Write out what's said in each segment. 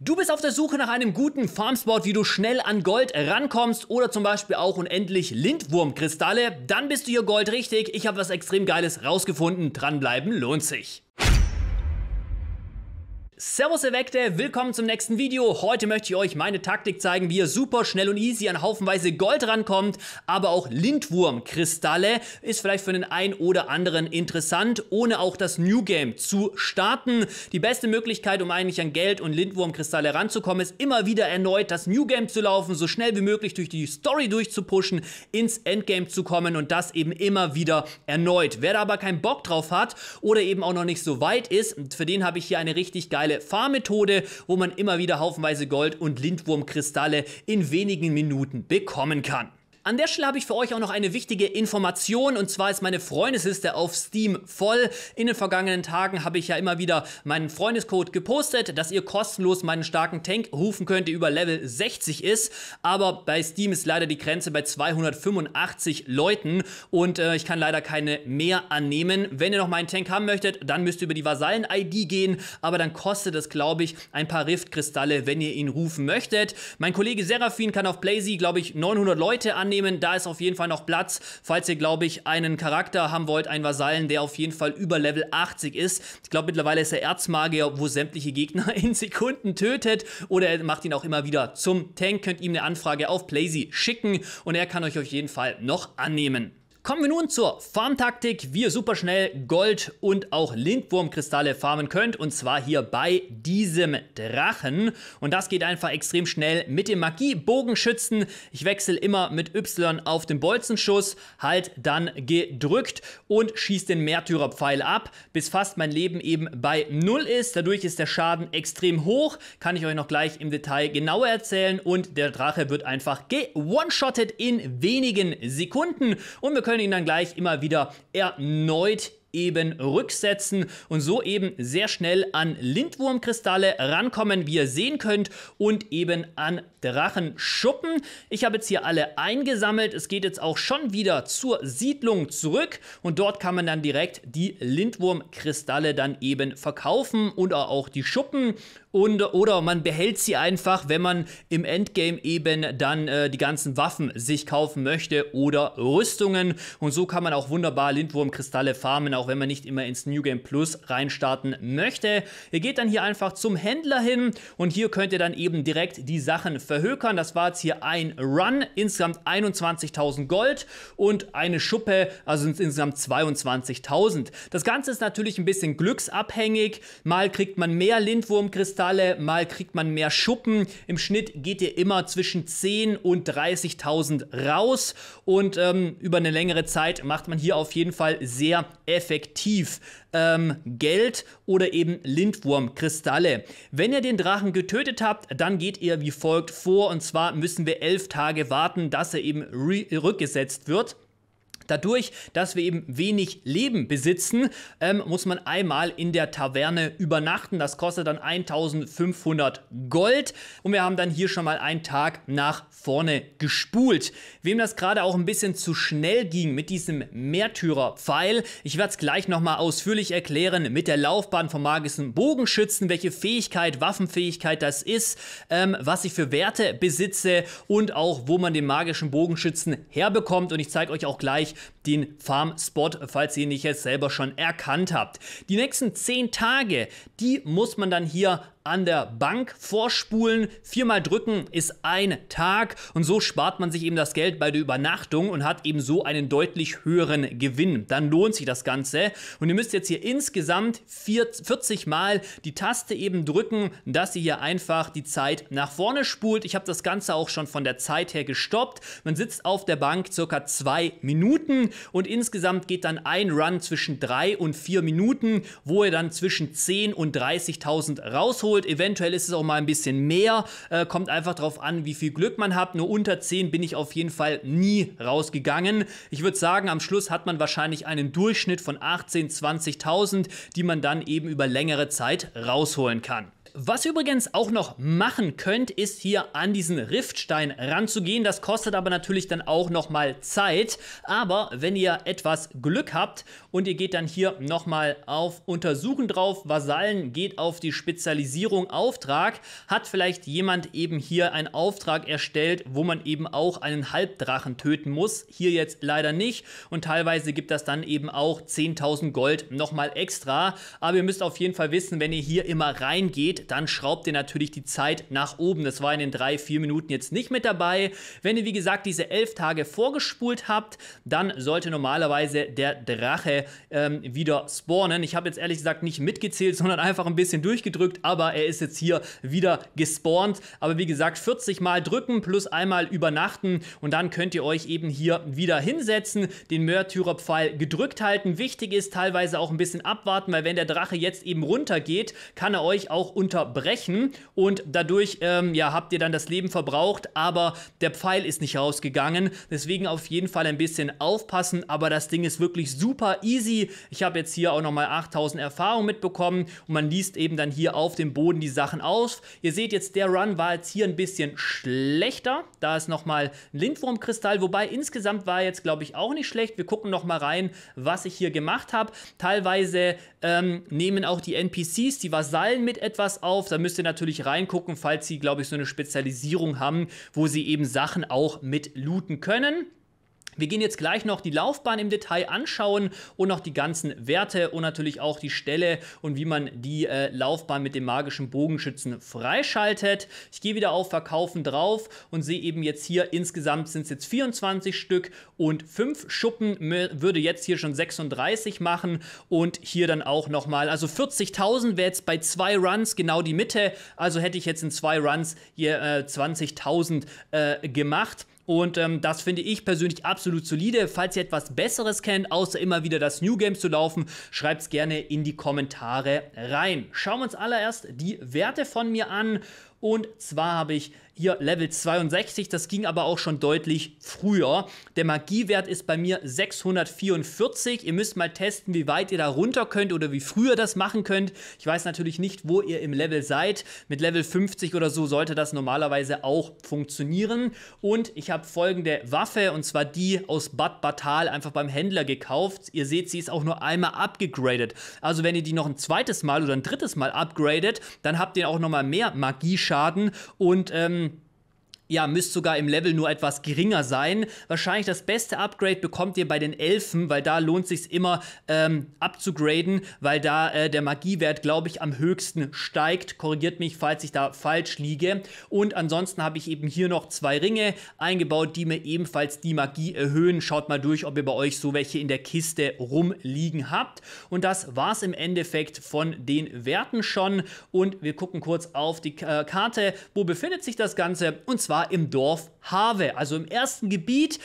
Du bist auf der Suche nach einem guten Farmspot, wie du schnell an Gold rankommst oder zum Beispiel auch unendlich Lindwurmkristalle? Dann bist du hier goldrichtig. Ich habe was extrem Geiles rausgefunden. Dranbleiben lohnt sich. Servus Evekte, willkommen zum nächsten Video. Heute möchte ich euch meine Taktik zeigen, wie ihr super schnell und easy an haufenweise Gold rankommt, aber auch Lindwurmkristalle ist vielleicht für den einen oder anderen interessant, ohne auch das New Game zu starten. Die beste Möglichkeit, um eigentlich an Geld und Lindwurmkristalle ranzukommen, ist immer wieder erneut das New Game zu laufen, so schnell wie möglich durch die Story durchzupushen, ins Endgame zu kommen und das eben immer wieder erneut. Wer da aber keinen Bock drauf hat oder eben auch noch nicht so weit ist, für den habe ich hier eine richtig geile geile Fahrmethode, wo man immer wieder haufenweise Gold- und Lindwurmkristalle in wenigen Minuten bekommen kann. An der Stelle habe ich für euch auch noch eine wichtige Information und zwar ist meine Freundesliste auf Steam voll. In den vergangenen Tagen habe ich ja immer wieder meinen Freundescode gepostet, dass ihr kostenlos meinen starken Tank rufen könnt, der über Level 60 ist. Aber bei Steam ist leider die Grenze bei 285 Leuten und äh, ich kann leider keine mehr annehmen. Wenn ihr noch meinen Tank haben möchtet, dann müsst ihr über die Vasallen-ID gehen, aber dann kostet es, glaube ich, ein paar Riftkristalle, wenn ihr ihn rufen möchtet. Mein Kollege Seraphin kann auf Blazy, glaube ich, 900 Leute annehmen annehmen. Da ist auf jeden Fall noch Platz, falls ihr, glaube ich, einen Charakter haben wollt, einen Vasallen, der auf jeden Fall über Level 80 ist. Ich glaube, mittlerweile ist er Erzmagier, wo sämtliche Gegner in Sekunden tötet oder er macht ihn auch immer wieder zum Tank. Könnt ihm eine Anfrage auf Plazy schicken und er kann euch auf jeden Fall noch annehmen. Kommen wir nun zur Farmtaktik, wie ihr super schnell Gold und auch Lindwurmkristalle farmen könnt und zwar hier bei diesem Drachen und das geht einfach extrem schnell mit dem Magiebogenschützen. Ich wechsle immer mit Y auf den Bolzenschuss, halt dann gedrückt und schieße den Märtyrerpfeil ab, bis fast mein Leben eben bei null ist. Dadurch ist der Schaden extrem hoch, kann ich euch noch gleich im Detail genauer erzählen und der Drache wird einfach ge-one-shotted in wenigen Sekunden und wir können können ihn dann gleich immer wieder erneut eben rücksetzen und so eben sehr schnell an Lindwurmkristalle rankommen, wie ihr sehen könnt, und eben an Drachenschuppen. Ich habe jetzt hier alle eingesammelt. Es geht jetzt auch schon wieder zur Siedlung zurück und dort kann man dann direkt die Lindwurmkristalle dann eben verkaufen und auch die Schuppen und, oder man behält sie einfach, wenn man im Endgame eben dann äh, die ganzen Waffen sich kaufen möchte oder Rüstungen und so kann man auch wunderbar Lindwurmkristalle farmen auch wenn man nicht immer ins New Game Plus reinstarten möchte. Ihr geht dann hier einfach zum Händler hin und hier könnt ihr dann eben direkt die Sachen verhökern. Das war jetzt hier ein Run, insgesamt 21.000 Gold und eine Schuppe, also insgesamt 22.000. Das Ganze ist natürlich ein bisschen glücksabhängig. Mal kriegt man mehr Lindwurmkristalle, mal kriegt man mehr Schuppen. Im Schnitt geht ihr immer zwischen 10 und 30.000 raus und ähm, über eine längere Zeit macht man hier auf jeden Fall sehr effektiv effektiv ähm, Geld oder eben Lindwurmkristalle. Wenn ihr den Drachen getötet habt, dann geht ihr wie folgt vor. Und zwar müssen wir elf Tage warten, dass er eben rückgesetzt wird. Dadurch, dass wir eben wenig Leben besitzen, ähm, muss man einmal in der Taverne übernachten. Das kostet dann 1500 Gold und wir haben dann hier schon mal einen Tag nach vorne gespult. Wem das gerade auch ein bisschen zu schnell ging mit diesem Märtyrerpfeil, ich werde es gleich nochmal ausführlich erklären mit der Laufbahn vom magischen Bogenschützen, welche Fähigkeit, Waffenfähigkeit das ist, ähm, was ich für Werte besitze und auch wo man den magischen Bogenschützen herbekommt und ich zeige euch auch gleich, den Farm-Spot, falls ihr ihn nicht jetzt selber schon erkannt habt. Die nächsten 10 Tage, die muss man dann hier an der Bank vorspulen, viermal drücken ist ein Tag und so spart man sich eben das Geld bei der Übernachtung und hat eben so einen deutlich höheren Gewinn. Dann lohnt sich das Ganze und ihr müsst jetzt hier insgesamt 40 Mal die Taste eben drücken, dass ihr hier einfach die Zeit nach vorne spult. Ich habe das Ganze auch schon von der Zeit her gestoppt. Man sitzt auf der Bank circa zwei Minuten und insgesamt geht dann ein Run zwischen drei und vier Minuten, wo ihr dann zwischen 10 und 30.000 rausholt rausholt. Eventuell ist es auch mal ein bisschen mehr. Äh, kommt einfach darauf an, wie viel Glück man hat. Nur unter 10 bin ich auf jeden Fall nie rausgegangen. Ich würde sagen, am Schluss hat man wahrscheinlich einen Durchschnitt von 18.000, 20.000, die man dann eben über längere Zeit rausholen kann. Was ihr übrigens auch noch machen könnt, ist hier an diesen Riftstein ranzugehen. Das kostet aber natürlich dann auch nochmal Zeit. Aber wenn ihr etwas Glück habt und ihr geht dann hier nochmal auf Untersuchen drauf, Vasallen geht auf die Spezialisierung Auftrag, hat vielleicht jemand eben hier einen Auftrag erstellt, wo man eben auch einen Halbdrachen töten muss. Hier jetzt leider nicht. Und teilweise gibt das dann eben auch 10.000 Gold nochmal extra. Aber ihr müsst auf jeden Fall wissen, wenn ihr hier immer reingeht, dann schraubt ihr natürlich die Zeit nach oben. Das war in den drei, vier Minuten jetzt nicht mit dabei. Wenn ihr, wie gesagt, diese elf Tage vorgespult habt, dann sollte normalerweise der Drache ähm, wieder spawnen. Ich habe jetzt ehrlich gesagt nicht mitgezählt, sondern einfach ein bisschen durchgedrückt, aber er ist jetzt hier wieder gespawnt. Aber wie gesagt, 40 Mal drücken plus einmal übernachten und dann könnt ihr euch eben hier wieder hinsetzen, den Mörtyrerpfeil gedrückt halten. Wichtig ist teilweise auch ein bisschen abwarten, weil wenn der Drache jetzt eben runtergeht, kann er euch auch unter unterbrechen und dadurch ähm, ja, habt ihr dann das Leben verbraucht, aber der Pfeil ist nicht rausgegangen. Deswegen auf jeden Fall ein bisschen aufpassen, aber das Ding ist wirklich super easy. Ich habe jetzt hier auch nochmal 8000 Erfahrung mitbekommen und man liest eben dann hier auf dem Boden die Sachen aus. Ihr seht jetzt, der Run war jetzt hier ein bisschen schlechter. Da ist nochmal ein Lindwurmkristall, wobei insgesamt war jetzt, glaube ich, auch nicht schlecht. Wir gucken nochmal rein, was ich hier gemacht habe. Teilweise ähm, nehmen auch die NPCs, die Vasallen mit etwas auf. Da müsst ihr natürlich reingucken, falls sie, glaube ich, so eine Spezialisierung haben, wo sie eben Sachen auch mit looten können. Wir gehen jetzt gleich noch die Laufbahn im Detail anschauen und noch die ganzen Werte und natürlich auch die Stelle und wie man die äh, Laufbahn mit dem magischen Bogenschützen freischaltet. Ich gehe wieder auf Verkaufen drauf und sehe eben jetzt hier, insgesamt sind es jetzt 24 Stück und 5 Schuppen, würde jetzt hier schon 36 machen und hier dann auch nochmal, also 40.000 wäre jetzt bei zwei Runs genau die Mitte, also hätte ich jetzt in zwei Runs hier äh, 20.000 äh, gemacht. Und ähm, das finde ich persönlich absolut solide. Falls ihr etwas Besseres kennt, außer immer wieder das New Game zu laufen, schreibt es gerne in die Kommentare rein. Schauen wir uns allererst die Werte von mir an. Und zwar habe ich hier Level 62, das ging aber auch schon deutlich früher. Der Magiewert ist bei mir 644. Ihr müsst mal testen, wie weit ihr da runter könnt oder wie früher das machen könnt. Ich weiß natürlich nicht, wo ihr im Level seid. Mit Level 50 oder so sollte das normalerweise auch funktionieren. Und ich habe folgende Waffe, und zwar die aus Bad Batal, einfach beim Händler gekauft. Ihr seht, sie ist auch nur einmal abgegradet. Also wenn ihr die noch ein zweites Mal oder ein drittes Mal upgradet, dann habt ihr auch nochmal mehr Magie Schaden und ähm, ja, müsst sogar im Level nur etwas geringer sein. Wahrscheinlich das beste Upgrade bekommt ihr bei den Elfen, weil da lohnt es sich immer ähm, abzugraden, weil da äh, der Magiewert, glaube ich, am höchsten steigt. Korrigiert mich, falls ich da falsch liege. Und ansonsten habe ich eben hier noch zwei Ringe eingebaut, die mir ebenfalls die Magie erhöhen. Schaut mal durch, ob ihr bei euch so welche in der Kiste rumliegen habt. Und das war es im Endeffekt von den Werten schon. Und wir gucken kurz auf die äh, Karte. Wo befindet sich das Ganze? Und zwar zwar im Dorf Have, also im ersten Gebiet.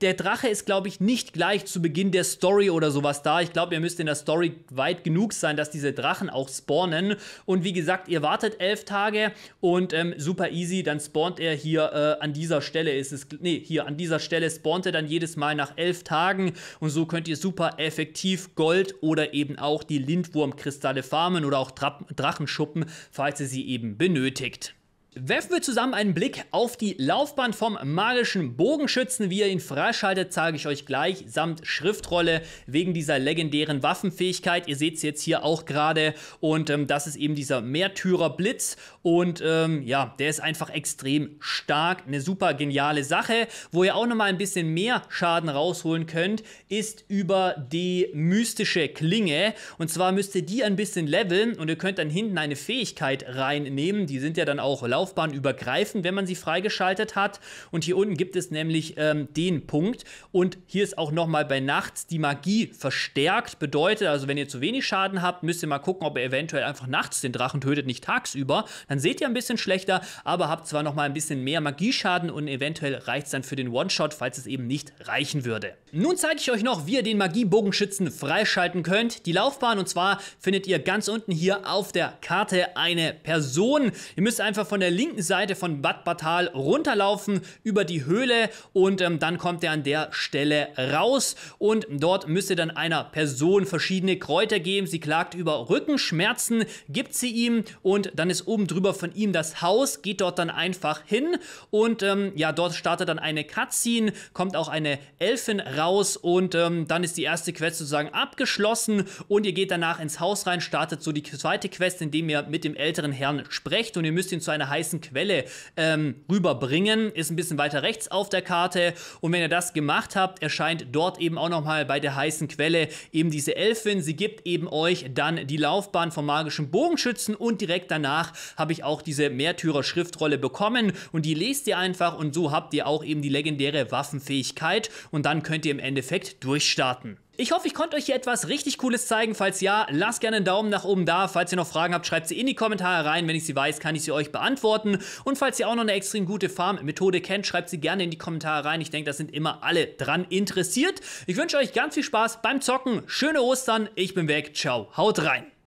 Der Drache ist, glaube ich, nicht gleich zu Beginn der Story oder sowas da. Ich glaube, ihr müsst in der Story weit genug sein, dass diese Drachen auch spawnen. Und wie gesagt, ihr wartet elf Tage und ähm, super easy, dann spawnt er hier äh, an dieser Stelle. Ist es, nee, hier an dieser Stelle spawnt er dann jedes Mal nach elf Tagen. Und so könnt ihr super effektiv Gold oder eben auch die Lindwurmkristalle farmen oder auch Tra Drachenschuppen, falls ihr sie eben benötigt. Werfen wir zusammen einen Blick auf die Laufbahn vom magischen Bogenschützen. Wie ihr ihn freischaltet, zeige ich euch gleich samt Schriftrolle wegen dieser legendären Waffenfähigkeit. Ihr seht es jetzt hier auch gerade und ähm, das ist eben dieser Märtyrer Blitz und ähm, ja, der ist einfach extrem stark. Eine super geniale Sache. Wo ihr auch nochmal ein bisschen mehr Schaden rausholen könnt, ist über die mystische Klinge und zwar müsst ihr die ein bisschen leveln und ihr könnt dann hinten eine Fähigkeit reinnehmen. Die sind ja dann auch laut Laufbahn übergreifen, wenn man sie freigeschaltet hat. Und hier unten gibt es nämlich ähm, den Punkt. Und hier ist auch nochmal bei Nachts die Magie verstärkt. Bedeutet also, wenn ihr zu wenig Schaden habt, müsst ihr mal gucken, ob ihr eventuell einfach nachts den Drachen tötet, nicht tagsüber. Dann seht ihr ein bisschen schlechter, aber habt zwar nochmal ein bisschen mehr Magieschaden und eventuell reicht es dann für den One-Shot, falls es eben nicht reichen würde. Nun zeige ich euch noch, wie ihr den Magiebogenschützen freischalten könnt. Die Laufbahn und zwar findet ihr ganz unten hier auf der Karte eine Person. Ihr müsst einfach von der der linken Seite von Bad Batal runterlaufen über die Höhle und ähm, dann kommt er an der Stelle raus und dort müsste dann einer Person verschiedene Kräuter geben. Sie klagt über Rückenschmerzen, gibt sie ihm und dann ist oben drüber von ihm das Haus, geht dort dann einfach hin und ähm, ja, dort startet dann eine Cutscene, kommt auch eine Elfin raus und ähm, dann ist die erste Quest sozusagen abgeschlossen und ihr geht danach ins Haus rein, startet so die zweite Quest, indem ihr mit dem älteren Herrn sprecht und ihr müsst ihn zu einer heißen Quelle ähm, rüberbringen. Ist ein bisschen weiter rechts auf der Karte. Und wenn ihr das gemacht habt, erscheint dort eben auch nochmal bei der heißen Quelle eben diese Elfin. Sie gibt eben euch dann die Laufbahn vom magischen Bogenschützen und direkt danach habe ich auch diese Märtyrer-Schriftrolle bekommen und die lest ihr einfach und so habt ihr auch eben die legendäre Waffenfähigkeit und dann könnt ihr im Endeffekt durchstarten. Ich hoffe, ich konnte euch hier etwas richtig Cooles zeigen. Falls ja, lasst gerne einen Daumen nach oben da. Falls ihr noch Fragen habt, schreibt sie in die Kommentare rein. Wenn ich sie weiß, kann ich sie euch beantworten. Und falls ihr auch noch eine extrem gute Farm-Methode kennt, schreibt sie gerne in die Kommentare rein. Ich denke, da sind immer alle dran interessiert. Ich wünsche euch ganz viel Spaß beim Zocken. Schöne Ostern. Ich bin weg. Ciao. Haut rein.